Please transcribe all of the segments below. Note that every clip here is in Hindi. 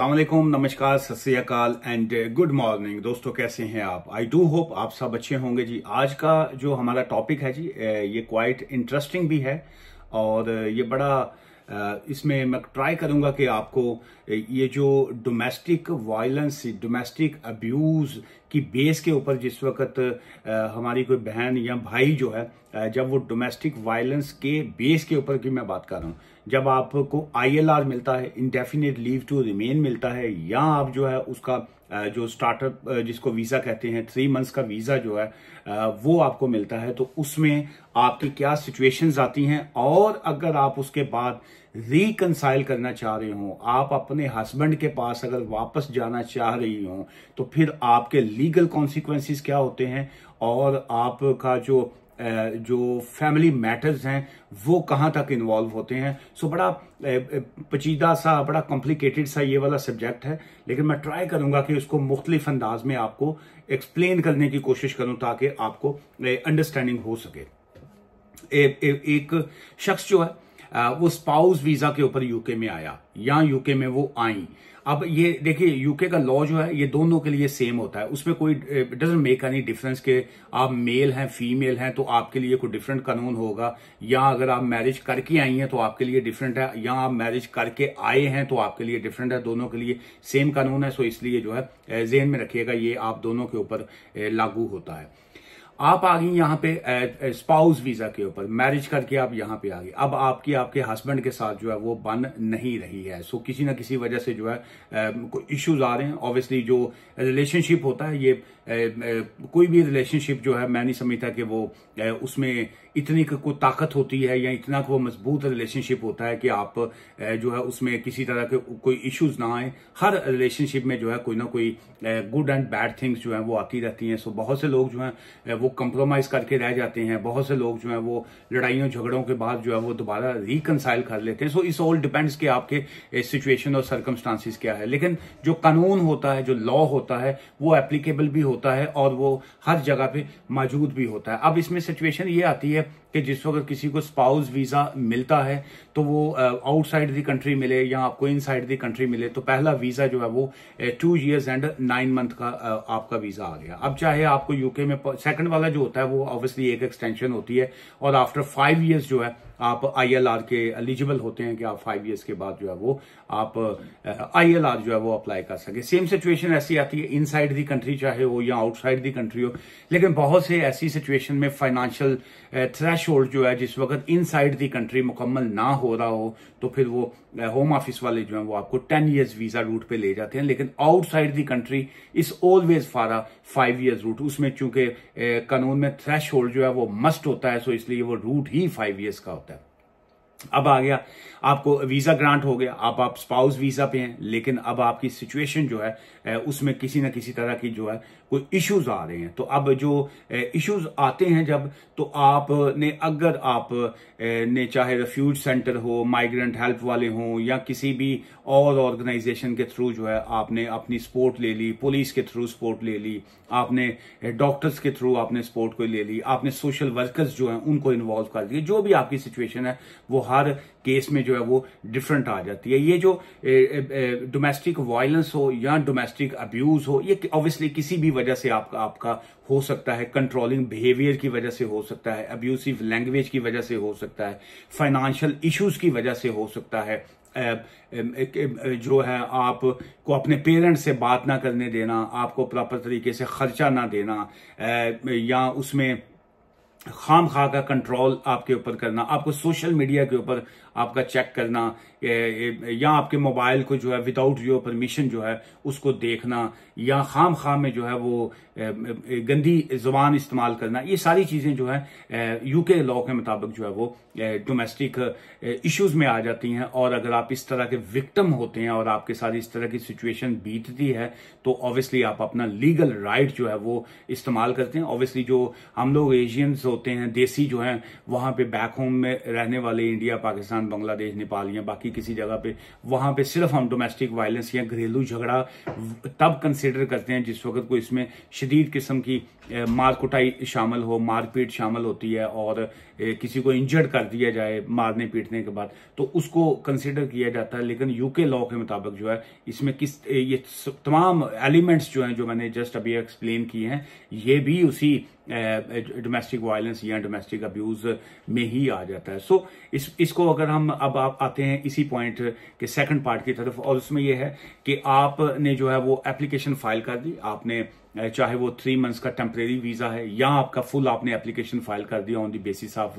अलमेकम नमस्कार सत श्रीकाल एंड गुड मॉर्निंग दोस्तों कैसे हैं आप आई डू होप आप सब अच्छे होंगे जी आज का जो हमारा टॉपिक है जी uh, ये क्वाइट इंटरेस्टिंग भी है और uh, ये बड़ा uh, इसमें मैं ट्राई करूंगा कि आपको ये जो डोमेस्टिक वायलेंस डोमेस्टिक अब्यूज़ की बेस के ऊपर जिस वक्त हमारी कोई बहन या भाई जो है जब वो डोमेस्टिक वायलेंस के बेस के ऊपर की मैं बात कर रहा हूँ जब आपको आईएलआर मिलता है इनडेफिनेट लीव टू रिमेन मिलता है या आप जो है उसका जो स्टार्टअप जिसको वीज़ा कहते हैं थ्री मंथ्स का वीज़ा जो है वो आपको मिलता है तो उसमें आपकी क्या सिचुएशंस आती हैं और अगर आप उसके बाद रिकनसाइल करना चाह रहे हो आप अपने हस्बैंड के पास अगर वापस जाना चाह रही हो तो फिर आपके लीगल कॉन्सिक्वेंसेस क्या होते हैं और आपका जो जो फैमिली मैटर्स हैं वो कहाँ तक इन्वॉल्व होते हैं सो so, बड़ा पचीदा सा बड़ा कॉम्प्लिकेटेड सा ये वाला सब्जेक्ट है लेकिन मैं ट्राई करूँगा कि उसको मुख्तलिफ अंदाज में आपको एक्सप्लेन करने की कोशिश करूँ ताकि आपको अंडरस्टैंडिंग हो सके ए, ए, एक शख्स जो है वो स्पाउस वीज़ा के ऊपर यूके में आया या यूके में वो आई अब ये देखिए यूके का लॉ जो है ये दोनों के लिए सेम होता है उसमें कोई डजेंट मेक एनी डिफरेंस के आप मेल हैं फीमेल हैं तो आपके लिए कोई डिफरेंट कानून होगा या अगर आप मैरिज करके आई हैं तो आपके लिए डिफरेंट है या आप मैरिज करके आए हैं तो आपके लिए डिफरेंट है दोनों के लिए सेम कानून है सो इसलिए जो है eh, जहन में रखिएगा ये आप दोनों के ऊपर eh, लागू होता है आप आ गई यहाँ पे स्पाउस वीजा के ऊपर मैरिज करके आप यहाँ पे आ गई अब आपकी आपके हस्बैंड के साथ जो है वो बन नहीं रही है सो किसी ना किसी वजह से जो है कोई इश्यूज आ रहे हैं ऑब्वियसली जो रिलेशनशिप होता है ये कोई भी रिलेशनशिप जो है मैं नहीं समझता कि वो उसमें इतनी को ताकत होती है या इतना को मजबूत रिलेशनशिप होता है कि आप जो है उसमें किसी तरह के कोई इश्यूज ना आए हर रिलेशनशिप में जो है कोई ना कोई गुड एंड बैड थिंग्स जो है वो आती रहती हैं सो बहुत से लोग जो हैं वो कंप्रोमाइज करके रह जाते हैं बहुत से लोग जो है वो लड़ाइयों झगड़ों के बाद जो है वो दोबारा रिकनसाइल कर लेते हैं सो इस ऑल डिपेंड्स कि आपके सिचुएशन और सर्कमस्टांसिस क्या है लेकिन जो कानून होता है जो लॉ होता है वो एप्लीकेबल भी हो होता है और वो हर जगह पे मौजूद भी होता है अब इसमें सिचुएशन ये आती है कि जिस वक्त किसी को स्पाउस वीज़ा मिलता है तो वो आउटसाइड दी कंट्री मिले या आपको इनसाइड दी कंट्री मिले तो पहला वीज़ा जो है वो two years and nine month का uh, आपका वीज़ा आ गया अब चाहे आपको यूके में सेकंड वाला जो होता है वो ऑब्वियसली एक एक्सटेंशन होती है और आफ्टर फाइव ईयर्स जो है आप आई के एलिजिबल होते हैं कि आप फाइव ईयर्स के बाद जो है वो आप आई uh, जो है वो अप्लाई कर सके सेम सिचुएशन ऐसी आती है इनसाइड दी कंट्री चाहे हो या आउटसाइड दी कंट्री हो लेकिन बहुत से ऐसी सिचुएशन में फाइनेंशियल थ्रेश uh, थ्रेश जो है जिस वक्त इन साइड दी कंट्री मुकम्मल ना हो रहा हो तो फिर वो होम ऑफिस वाले जो है वो आपको टेन ईयर्स वीजा रूट पे ले जाते हैं लेकिन outside the country is always for a five years route उसमें चूंकि कानून में थ्रेश जो है वो मस्ट होता है सो इसलिए वो रूट ही फाइव ईयर्स का होता है अब आ गया आपको वीज़ा ग्रांट हो गया आप आप स्पाउस वीज़ा पे हैं लेकिन अब आपकी सिचुएशन जो है उसमें किसी ना किसी तरह की जो है कोई इश्यूज आ रहे हैं तो अब जो इश्यूज आते हैं जब तो आपने अगर आप ने चाहे रेफ्यूज सेंटर हो माइग्रेंट हेल्प वाले हों या किसी भी और ऑर्गेनाइजेशन के थ्रू जो है आपने अपनी सपोर्ट ले ली पुलिस के थ्रू सपोर्ट ले ली आपने डॉक्टर्स के थ्रू आपने सपोर्ट को ले ली आपने सोशल वर्कर्स जो है उनको इन्वॉल्व कर लिया जो भी आपकी सिचुएशन है वो हर केस में जो है वो डिफरेंट आ जाती है ये जो डोमेस्टिक वायलेंस हो या डोमेस्टिक अब्यूज हो ये ऑब्वियसली किसी भी वजह से आपका आपका हो सकता है कंट्रोलिंग बिहेवियर की वजह से हो सकता है अब्यूसिव लैंग्वेज की वजह से हो सकता है फाइनेंशियल इश्यूज की वजह से हो सकता है जो है आप को अपने पेरेंट्स से बात ना करने देना आपको प्रॉपर तरीके से खर्चा ना देना या उसमें खाम खा का कंट्रोल आपके ऊपर करना आपको सोशल मीडिया के ऊपर आपका चेक करना या आपके मोबाइल को जो है विदाउट योर परमिशन जो है उसको देखना या खाम खाम में जो है वो गंदी जबान इस्तेमाल करना ये सारी चीज़ें जो है यूके लॉ के मुताबिक जो है वो डोमेस्टिक इश्यूज में आ जाती हैं और अगर आप इस तरह के विक्टम होते हैं और आपके साथ इस तरह की सिचुएशन बीतती है तो ऑब्वियसली आप अपना लीगल राइट जो है वो इस्तेमाल करते हैं ऑब्वियसली जो हम लोग एशियंस होते हैं देसी जो हैं वहाँ पे बैक होम में रहने वाले इंडिया पाकिस्तान पाकिस्तान बांग्लादेश नेपाल या बाकी किसी जगह पे वहां पे सिर्फ हम डोमेस्टिक वायलेंस या घरेलू झगड़ा तब कंसिडर करते हैं जिस वक्त को इसमें शदीद किस्म की मारकुटाई शामिल हो मारपीट शामिल होती है और किसी को इंजर्ड कर दिया जाए मारने पीटने के बाद तो उसको कंसिडर किया जाता है लेकिन यूके लॉ के मुताबिक जो है इसमें किस ये तमाम एलिमेंट्स जो हैं जो मैंने जस्ट अभी एक्सप्लेन किए हैं ये भी उसी डोमेस्टिक वायलेंस या डोमेस्टिक अब्यूज में ही आ जाता है सो so, इस इसको अगर हम अब आप आते हैं इसी पॉइंट के सेकंड पार्ट की तरफ और उसमें यह है कि आपने जो है वो एप्लीकेशन फाइल कर दी आपने चाहे वो थ्री मंथ्स का टेम्परेरी वीज़ा है या आपका फुल आपने एप्लीकेशन फाइल कर दिया on the basis of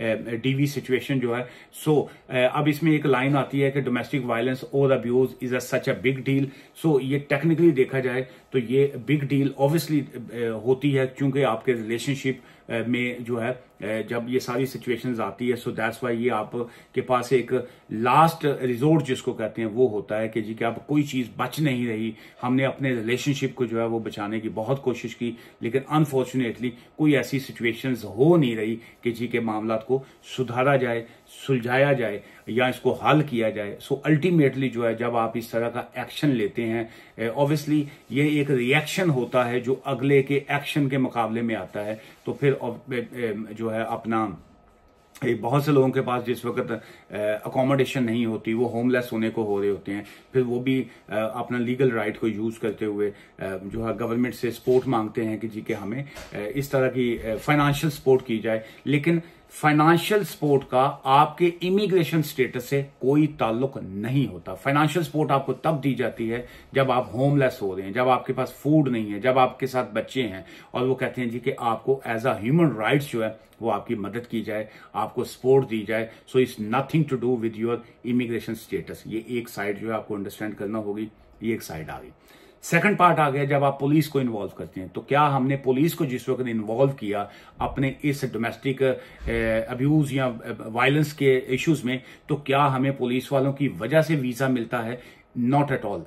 DV situation जो है सो so, अब इसमें एक लाइन आती है कि डोमेस्टिक वायलेंस और abuse is a such a big deal so ये टेक्निकली देखा जाए तो ये बिग डील ऑब्वियसली होती है क्योंकि आपके रिलेशनशिप में जो है जब ये सारी सिचुएशंस आती है सो दैट्स वाई ये आप के पास एक लास्ट रिजोर्ट जिसको कहते हैं वो होता है कि जी कि अब कोई चीज़ बच नहीं रही हमने अपने रिलेशनशिप को जो है वो बचाने की बहुत कोशिश की लेकिन अनफॉर्चुनेटली कोई ऐसी सिचुएशंस हो नहीं रही कि जी के मामला को सुधारा जाए सुलझाया जाए या इसको हल किया जाए सो so अल्टीमेटली जो है जब आप इस तरह का एक्शन लेते हैं ऑब्वियसली ये एक रिएक्शन होता है जो अगले के एक्शन के मुकाबले में आता है तो फिर जो है अपना बहुत से लोगों के पास जिस वक्त अकोमोडेशन नहीं होती वो होमलेस होने को हो रहे होते हैं फिर वो भी आ, अपना लीगल राइट को यूज़ करते हुए आ, जो है गवर्नमेंट से सपोर्ट मांगते हैं कि जी के हमें आ, इस तरह की फाइनेंशियल सपोर्ट की जाए लेकिन फाइनेंशियल सपोर्ट का आपके इमिग्रेशन स्टेटस से कोई ताल्लुक नहीं होता फाइनेंशियल सपोर्ट आपको तब दी जाती है जब आप होमलेस हो रहे हैं जब आपके पास फूड नहीं है जब आपके साथ बच्चे हैं और वो कहते हैं जी कि आपको एज अ ह्यूमन राइट्स जो है वो आपकी मदद की जाए आपको सपोर्ट दी जाए so it's nothing to do with your immigration status ये एक साइड जो है आपको अंडरस्टैंड करना होगी ये एक साइड आ गई सेकंड पार्ट आ गया जब आप पुलिस को इन्वॉल्व करते हैं तो क्या हमने पुलिस को जिस वक्त इन्वॉल्व किया अपने इस डोमेस्टिक अब्यूज या वायलेंस के इश्यूज में तो क्या हमें पुलिस वालों की वजह से वीजा मिलता है नॉट एट ऑल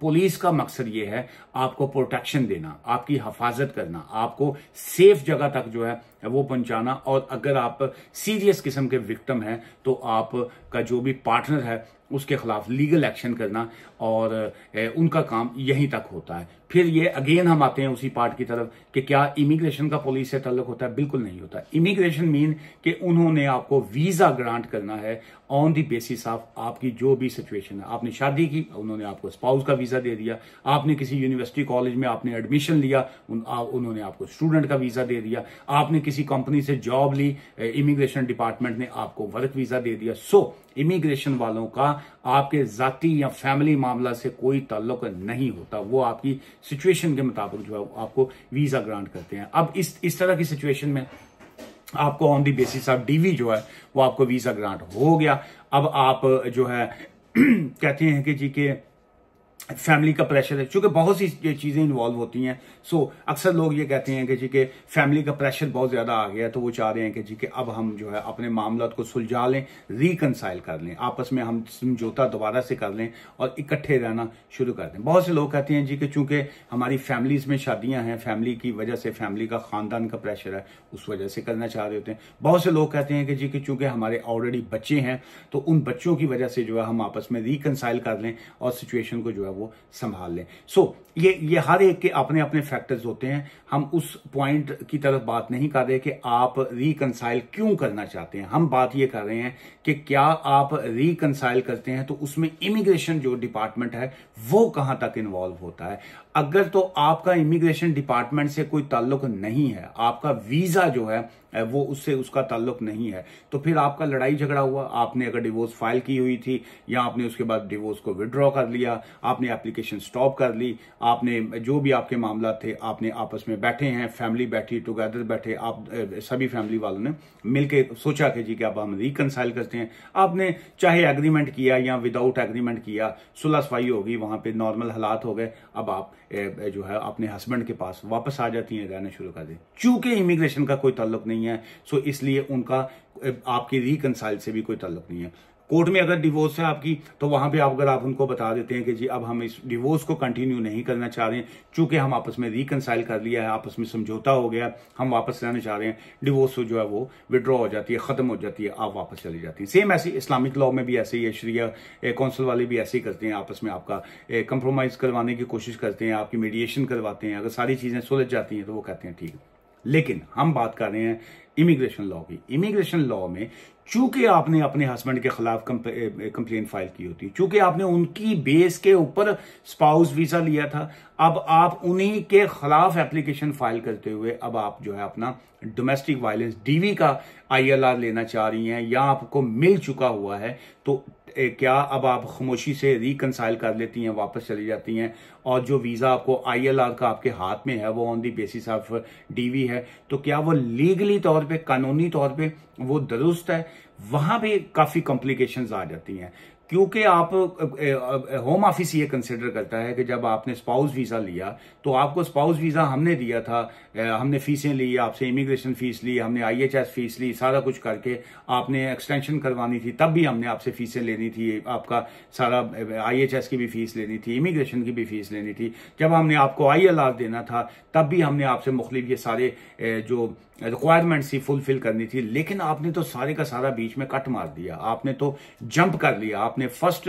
पुलिस का मकसद ये है आपको प्रोटेक्शन देना आपकी हफाजत करना आपको सेफ जगह तक जो है वो पहुंचाना और अगर आप सीरियस किस्म के विक्टम हैं तो आपका जो भी पार्टनर है उसके खिलाफ लीगल एक्शन करना और उनका काम यहीं तक होता है फिर ये अगेन हम आते हैं उसी पार्ट की तरफ कि क्या इमिग्रेशन का पुलिस से तल्लक होता है बिल्कुल नहीं होता इमिग्रेशन मीन कि उन्होंने आपको वीजा ग्रांट करना है ऑन द बेसिस ऑफ आपकी जो भी सिचुएशन है आपने शादी की उन्होंने आपको स्पाउस का वीजा दे दिया आपने किसी यूनिवर्सिटी कॉलेज में आपने एडमिशन लिया उन, आ, उन्होंने आपको स्टूडेंट का वीजा दे दिया आपने किसी कंपनी से जॉब ली इमिग्रेशन डिपार्टमेंट ने आपको वर्क वीजा दे दिया सो इमिग्रेशन वालों का आपके जाति या फैमिली मामला से कोई ताल्लुक नहीं होता वो आपकी सिचुएशन के मुताबिक जो है आपको वीजा ग्रांट करते हैं अब इस इस तरह की सिचुएशन में आपको on the basis of DV जो है वो आपको वीजा ग्रांट हो गया अब आप जो है कहते हैं कि जी के फैमिली का प्रेशर है क्योंकि बहुत सी चीज़ें इन्वॉल्व होती हैं सो अक्सर लोग ये कहते हैं कि जी के फैमिली का प्रेशर बहुत ज़्यादा आ गया है तो वो चाह रहे हैं कि जी के अब हम जो है अपने मामला को सुलझा लें रिकनसाइल कर लें आपस में हम समझौता दोबारा से कर लें और इकट्ठे रहना शुरू कर दें बहुत से लोग कहते हैं जी कि चूंकि हमारी फैमिलीज में शादियाँ हैं फैमिली की वजह से फैमिली का ख़ानदान का प्रेशर है उस वजह से करना चाह रहे होते हैं बहुत से लोग कहते हैं कि जी कि चूंकि हमारे ऑलरेडी बच्चे हैं तो उन बच्चों की वजह से जो है हम आपस में रिकनसाइल कर लें और सिचुएशन को जो है वो संभाल लें सो so, ये ये हर एक के अपने अपने फैक्टर्स होते हैं हम उस पॉइंट की तरफ बात नहीं कर रहे कि आप रिकनसाइल क्यों करना चाहते हैं हम बात ये कर रहे हैं कि क्या आप रिकनसाइल करते हैं तो उसमें इमिग्रेशन जो डिपार्टमेंट है वो कहाँ तक इन्वॉल्व होता है अगर तो आपका इमिग्रेशन डिपार्टमेंट से कोई ताल्लुक नहीं है आपका वीजा जो है वो उससे उसका ताल्लुक नहीं है तो फिर आपका लड़ाई झगड़ा हुआ आपने अगर डिवोर्स फाइल की हुई थी या आपने उसके बाद डिवोर्स को विड्रॉ कर लिया आपने एप्लीकेशन स्टॉप कर ली आपने जो भी आपके मामला थे आपने आपस में बैठे हैं फैमिली बैठी टुगेदर बैठे आप सभी फैमिली वालों ने मिलकर सोचा कि जी कि आप हम रिकनसाइल करते हैं आपने चाहे एग्रीमेंट किया या विदाउट एग्रीमेंट किया सुलह सफाई होगी वहां पर नॉर्मल हालात हो गए अब आप जो है अपने हस्बैंड के पास वापस आ जाती हैं रहना शुरू कर दें चूंकि इमिग्रेशन का कोई ताल्लुक नहीं है सो इसलिए उनका आपकी रिकनसाइल से भी कोई ताल्लुक नहीं है कोर्ट में अगर डिवोर्स है आपकी तो वहां पे आप अगर आप उनको बता देते हैं कि जी अब हम इस डिवोर्स को कंटिन्यू नहीं करना चाह रहे हैं चूंकि हम आपस में रिकनसाइल कर लिया है आपस में समझौता हो गया हम वापस रहना चाह रहे हैं डिवोर्स जो है वो विड्रॉ हो जाती है खत्म हो जाती है आप वापस चले जाती हैं सेम ऐसी इस्लामिक लॉ में भी ऐसे ही है श्रिया कौंसिल वाले भी ऐसे ही करते हैं आपस में आपका कंप्रोमाइज करवाने की कोशिश करते हैं आपकी मीडिएशन करवाते हैं अगर सारी चीजें सुलझ जाती हैं तो वो कहते हैं ठीक लेकिन हम बात कर रहे हैं इमिग्रेशन लॉ की इमिग्रेशन लॉ में चूंकि आपने अपने हस्बैंड के खिलाफ कंप्लेन फाइल की होती चूंकि आपने उनकी बेस के ऊपर स्पाउस वीजा लिया था अब आप उन्हीं के खिलाफ एप्लीकेशन फाइल करते हुए अब आप जो है अपना डोमेस्टिक वायलेंस डीवी का आईएलआर लेना चाह रही हैं या आपको मिल चुका हुआ है तो क्या अब आप खामोशी से रिकनसाइल कर लेती हैं वापस चली जाती हैं और जो वीज़ा आपको आईएलआर का आपके हाथ में है वो on the basis of DV है तो क्या वो लीगली तौर पे कानूनी तौर पे वो दुरुस्त है वहां भी काफी कॉम्प्लिकेशन आ जाती हैं क्योंकि आप होम ऑफिस ये कंसिडर करता है कि जब आपने स्पाउस वीज़ा लिया तो आपको स्पाउस वीज़ा हमने दिया था हमने फीसें ली आपसे इमिग्रेशन फीस ली हमने आईएचएस फीस ली सारा कुछ करके आपने एक्सटेंशन करवानी थी तब भी हमने आपसे फीसें लेनी थी आपका सारा आईएचएस की भी फीस लेनी थी इमिग्रेशन की भी फीस लेनी थी जब हमने आपको आई देना था तब भी हमने आपसे मुख्तलिफ ये सारे जो रिक्वायरमेंट सी फुलफिल करनी थी लेकिन आपने तो सारे का सारा बीच में कट मार दिया आपने तो जंप कर लिया आपने फर्स्ट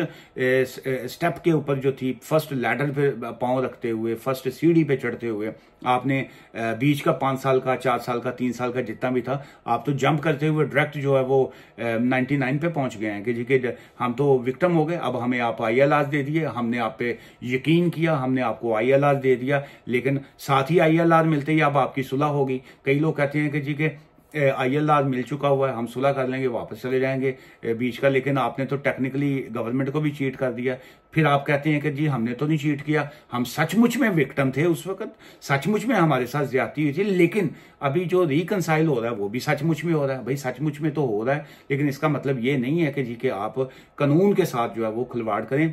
स्टेप के ऊपर जो थी फर्स्ट लैडर पे पाँव रखते हुए फर्स्ट सीढ़ी पे चढ़ते हुए आपने बीच का पांच साल का चार साल का तीन साल का जितना भी था आप तो जंप करते हुए डायरेक्ट जो है वो नाइन्टी नाइन पे पहुंच गए हैं कि जी के हम तो विक्टम हो गए अब हमें आप आई एल दे दिए हमने आप पे यकीन किया हमने आपको आई एल दे दिया लेकिन साथ ही आई एल मिलते ही अब आपकी सुलह होगी कई लोग कहते चाहते हैं कि जी के आई एल आर मिल चुका हुआ है हम सुलह कर लेंगे वापस चले जाएंगे बीच का लेकिन आपने तो टेक्निकली गवर्नमेंट को भी चीट कर दिया फिर आप कहते हैं कि जी हमने तो नहीं चीट किया हम सचमुच में विक्टम थे उस वक्त सचमुच में हमारे साथ ज्यादा हुई थी लेकिन अभी जो रिकनसाइल हो रहा है वो भी सचमुच में हो रहा है भाई सचमुच में तो हो रहा है लेकिन इसका मतलब ये नहीं है कि जी के आप कानून के साथ जो है वो खिलवाड़ करें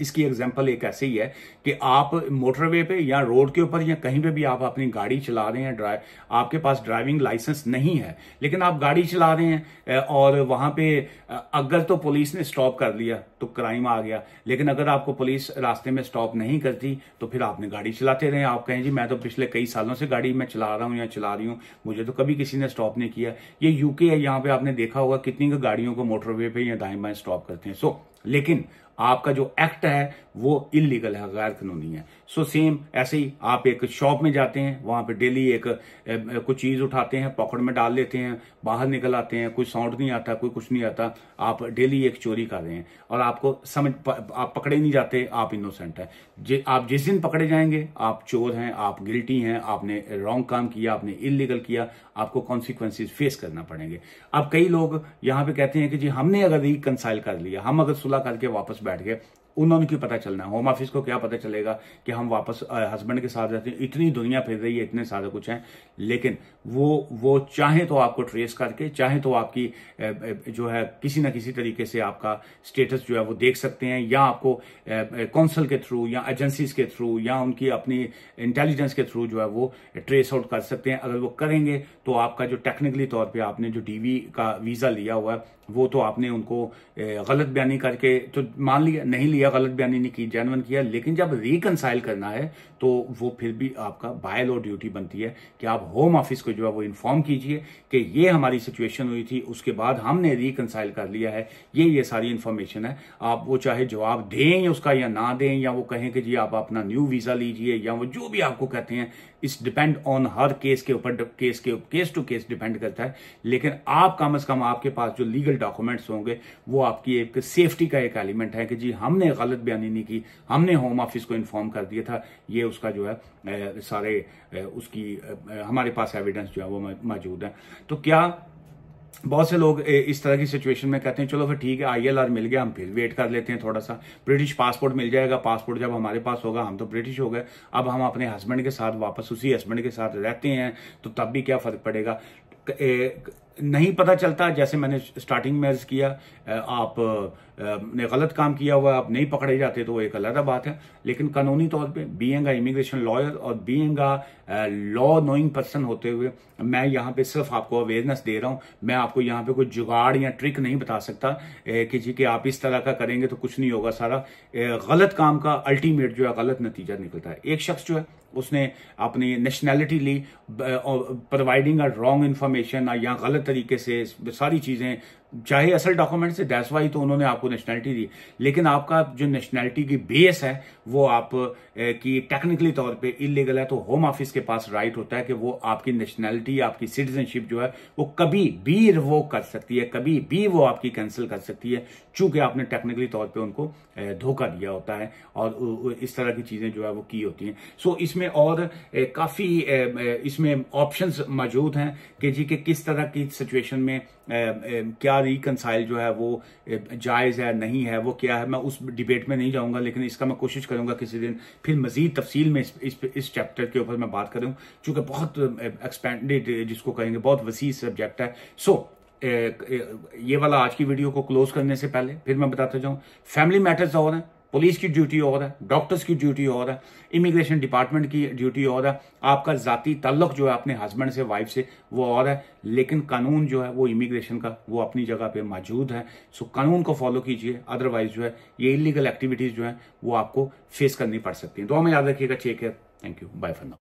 इसकी एग्जाम्पल एक ऐसी ही है कि आप मोटरवे पे या रोड के ऊपर या कहीं पे भी आप अपनी गाड़ी चला रहे हैं ड्राइव आपके पास ड्राइविंग लाइसेंस नहीं है लेकिन आप गाड़ी चला रहे हैं और वहां पे अगर तो पुलिस ने स्टॉप कर लिया तो क्राइम आ गया लेकिन अगर आपको पुलिस रास्ते में स्टॉप नहीं करती तो फिर आपने गाड़ी चलाते रहे आप कहें जी मैं तो पिछले कई सालों से गाड़ी मैं चला रहा हूँ या चला रही हूँ मुझे तो कभी किसी ने स्टॉप नहीं किया ये यूके है यहाँ पे आपने देखा होगा कितनी गाड़ियों को मोटरवे पे या दाएं बाएं स्टॉप करते हैं सो लेकिन आपका जो एक्ट है वो इलीगल है गैर कानूनी है सो सेम ऐसे ही आप एक शॉप में जाते हैं वहां पे डेली एक कुछ चीज उठाते हैं पॉकेट में डाल लेते हैं बाहर निकल आते हैं कोई साउंड नहीं आता कोई कुछ नहीं आता आप डेली एक चोरी कर रहे हैं और आपको समझ आप पकड़े नहीं जाते आप इनोसेंट है जे, आप जिस दिन पकड़े जाएंगे आप चोर हैं आप गिल्टी हैं आपने रॉन्ग काम किया आपने इलीगल किया आपको कॉन्सिक्वेंसिस फेस करना पड़ेंगे अब कई लोग यहां पे कहते हैं कि जी हमने अगर रिकनसाइल कर लिया हम अगर सुलह करके वापस बैठ गए उन्होंने क्यों पता चलना होम ऑफिस को क्या पता चलेगा कि हम वापस हस्बैंड के साथ रहते हैं इतनी दुनिया फिर रही है इतने सारे कुछ हैं लेकिन वो वो चाहे तो आपको ट्रेस करके चाहे तो आपकी जो है किसी ना किसी तरीके से आपका स्टेटस जो है वो देख सकते हैं या आपको कौंसल के थ्रू या एजेंसीज के थ्रू या उनकी अपनी इंटेलिजेंस के थ्रू जो है वो ट्रेस आउट कर सकते हैं अगर वो करेंगे तो आपका जो टेक्निकली तौर पर आपने जो डीवी का वीज़ा लिया हुआ है वो तो आपने उनको गलत बयानी करके तो मान लिया नहीं लिया गलत बयानी नहीं की जैनवन किया लेकिन जब रिकनसाइल करना है तो वो फिर भी आपका बाय लॉ ड्यूटी बनती है कि आप होम ऑफिस को जो है वो इन्फॉर्म कीजिए कि ये हमारी सिचुएशन हुई थी उसके बाद हमने रिकनसाइल कर लिया है ये ये सारी इन्फॉर्मेशन है आप वो चाहे जवाब दें या उसका या ना दें या वो कहें कि जी आप अपना न्यू वीज़ा लीजिए या वो जो भी आपको कहते हैं इस डिपेंड ऑन हर केस के ऊपर केस के केस टू केस डिपेंड करता है लेकिन आप कम अज कम आपके पास जो लीगल डॉक्यूमेंट्स होंगे वो आपकी एक सेफ्टी का एक एलिमेंट है कि जी हमने गलत बयानी नहीं की हमने होम ऑफिस को इन्फॉर्म कर दिया था ये उसका जो है सारे उसकी हमारे पास एविडेंस जो है वो मौजूद है तो क्या बहुत से लोग इस तरह की सिचुएशन में कहते हैं चलो फिर ठीक है आईएलआर मिल गया हम फिर वेट कर लेते हैं थोड़ा सा ब्रिटिश पासपोर्ट मिल जाएगा पासपोर्ट जब हमारे पास होगा हम तो ब्रिटिश हो गए अब हम अपने हस्बैंड के साथ वापस उसी हस्बैंड के साथ रहते हैं तो तब भी क्या फर्क पड़ेगा नहीं पता चलता जैसे मैंने स्टार्टिंग में किया आप ने गलत काम किया हुआ आप नहीं पकड़े जाते तो वो एक अलग बात है लेकिन कानूनी तौर पे बीइंग इमिग्रेशन लॉयर और बीइंग लॉ नोइंग पर्सन होते हुए मैं यहाँ पे सिर्फ आपको अवेयरनेस दे रहा हूँ मैं आपको यहाँ पे कोई जुगाड़ या ट्रिक नहीं बता सकता कि जी कि आप इस तरह का करेंगे तो कुछ नहीं होगा सारा गलत काम का अल्टीमेट जो है गलत नतीजा निकलता है एक शख्स जो है उसने अपनी नेशनैलिटी ली प्रोवाइडिंग अ रॉन्ग इन्फॉर्मेशन या गलत तरीके से सारी चीज़ें चाहे असल डॉक्यूमेंट से दैस वाई तो उन्होंने आपको नेशनैलिटी दी लेकिन आपका जो नेशनैलिटी की बेस है वो आप की टेक्निकली तौर पे इलीगल है तो होम ऑफिस के पास राइट होता है कि वो आपकी नेशनैलिटी आपकी सिटीजनशिप जो है वो कभी भी रिवो कर सकती है कभी भी वो आपकी कैंसिल कर सकती है चूंकि आपने टेक्निकली तौर पर उनको धोखा दिया होता है और इस तरह की चीजें जो है वो की होती हैं सो इसमें और काफी इसमें ऑप्शन मौजूद हैं कि जी के किस तरह की सिचुएशन में क्या क्या रिकनसाइल जो है वो जायज़ है नहीं है वो क्या है मैं उस डिबेट में नहीं जाऊँगा लेकिन इसका मैं कोशिश करूँगा किसी दिन फिर मजीद तफसील में इस इस, इस चैप्टर के ऊपर मैं बात करूँ चूँकि बहुत एक्सपेंडेड जिसको कहेंगे बहुत वसी सब्जेक्ट है सो so, ये वाला आज की वीडियो को क्लोज करने से पहले फिर मैं बताता जाऊँ फैमिली मैटर्स और हैं पुलिस की ड्यूटी और है डॉक्टर्स की ड्यूटी और है इमिग्रेशन डिपार्टमेंट की ड्यूटी और है आपका जाति तल्लक जो है अपने हस्बैंड से वाइफ से वो और है लेकिन कानून जो है वो इमिग्रेशन का वो अपनी जगह पे मौजूद है सो कानून को फॉलो कीजिए अदरवाइज जो है ये इलीगल एक्टिविटीज जो है वो आपको फेस करनी पड़ सकती है तो हमें याद रखिएगा चेक है thank you bye for now